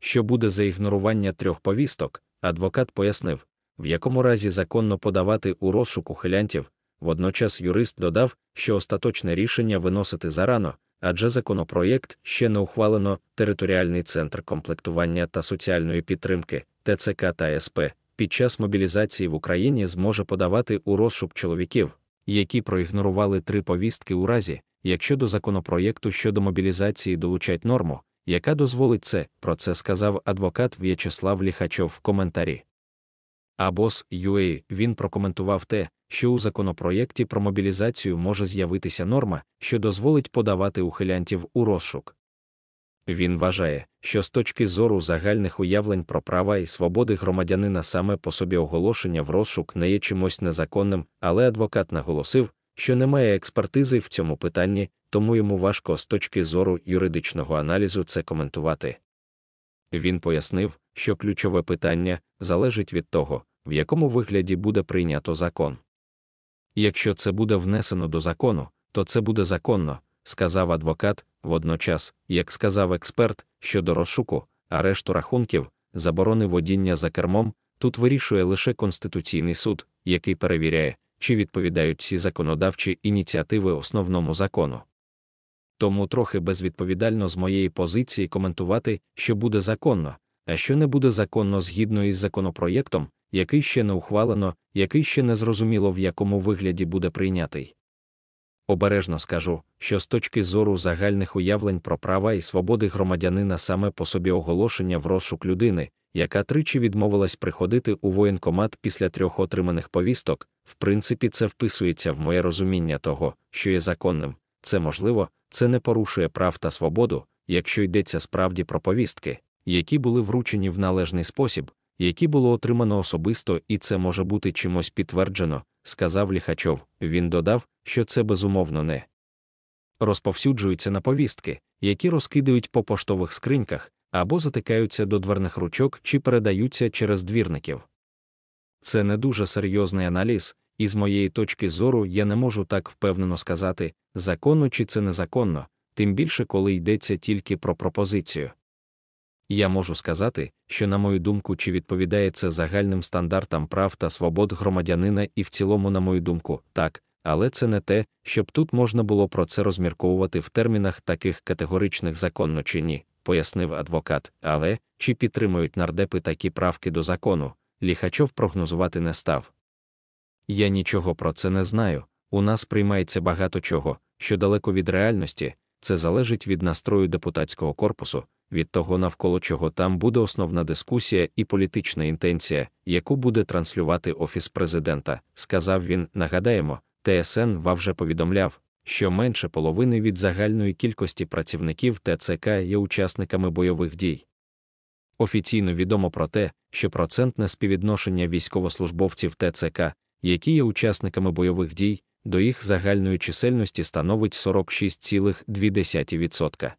що буде за ігнорування трьох повісток, адвокат пояснив, в якому разі законно подавати у розшук ухилянтів. Водночас юрист додав, що остаточне рішення виносити зарано, адже законопроєкт ще не ухвалено територіальний центр комплектування та соціальної підтримки ТЦК та СП під час мобілізації в Україні зможе подавати у розшук чоловіків, які проігнорували три повістки у разі, якщо до законопроєкту щодо мобілізації долучать норму, яка дозволить це, про це сказав адвокат В'ячеслав Ліхачов в коментарі. А Абос UA він прокоментував те, що у законопроєкті про мобілізацію може з'явитися норма, що дозволить подавати ухилянтів у розшук. Він вважає, що з точки зору загальних уявлень про права і свободи громадянина саме по собі оголошення в розшук не є чимось незаконним, але адвокат наголосив, що немає експертизи в цьому питанні, тому йому важко з точки зору юридичного аналізу це коментувати. Він пояснив, що ключове питання залежить від того, в якому вигляді буде прийнято закон. Якщо це буде внесено до закону, то це буде законно, сказав адвокат, водночас, як сказав експерт, щодо розшуку, арешту рахунків, заборони водіння за кермом, тут вирішує лише Конституційний суд, який перевіряє, чи відповідають ці законодавчі ініціативи основному закону тому трохи безвідповідально з моєї позиції коментувати, що буде законно, а що не буде законно згідно із законопроєктом, який ще не ухвалено, який ще не зрозуміло в якому вигляді буде прийнятий. Обережно скажу, що з точки зору загальних уявлень про права і свободи громадянина саме по собі оголошення в розшук людини, яка тричі відмовилась приходити у воєнкомат після трьох отриманих повісток, в принципі, це вписується в моє розуміння того, що є законним, це можливо, це не порушує прав та свободу, якщо йдеться справді про повістки, які були вручені в належний спосіб, які було отримано особисто, і це може бути чимось підтверджено, сказав Ліхачов. Він додав, що це безумовно не розповсюджується на повістки, які розкидають по поштових скриньках або затикаються до дверних ручок чи передаються через двірників. Це не дуже серйозний аналіз, і з моєї точки зору я не можу так впевнено сказати, законно чи це незаконно, тим більше коли йдеться тільки про пропозицію. Я можу сказати, що, на мою думку, чи відповідає це загальним стандартам прав та свобод громадянина, і в цілому, на мою думку, так, але це не те, щоб тут можна було про це розмірковувати в термінах таких категоричних законно чи ні, пояснив адвокат. Але чи підтримують нардепи такі правки до закону, ліхачов прогнозувати не став. Я нічого про це не знаю. У нас приймається багато чого, що далеко від реальності, це залежить від настрою депутатського корпусу, від того, навколо чого там буде основна дискусія і політична інтенція, яку буде транслювати Офіс президента, сказав він. Нагадаємо, ТСН ва вже повідомляв, що менше половини від загальної кількості працівників ТЦК є учасниками бойових дій. Офіційно відомо про те, що процентне співвідношення військовослужбовців ТЦК які є учасниками бойових дій, до їх загальної чисельності становить 46,2%.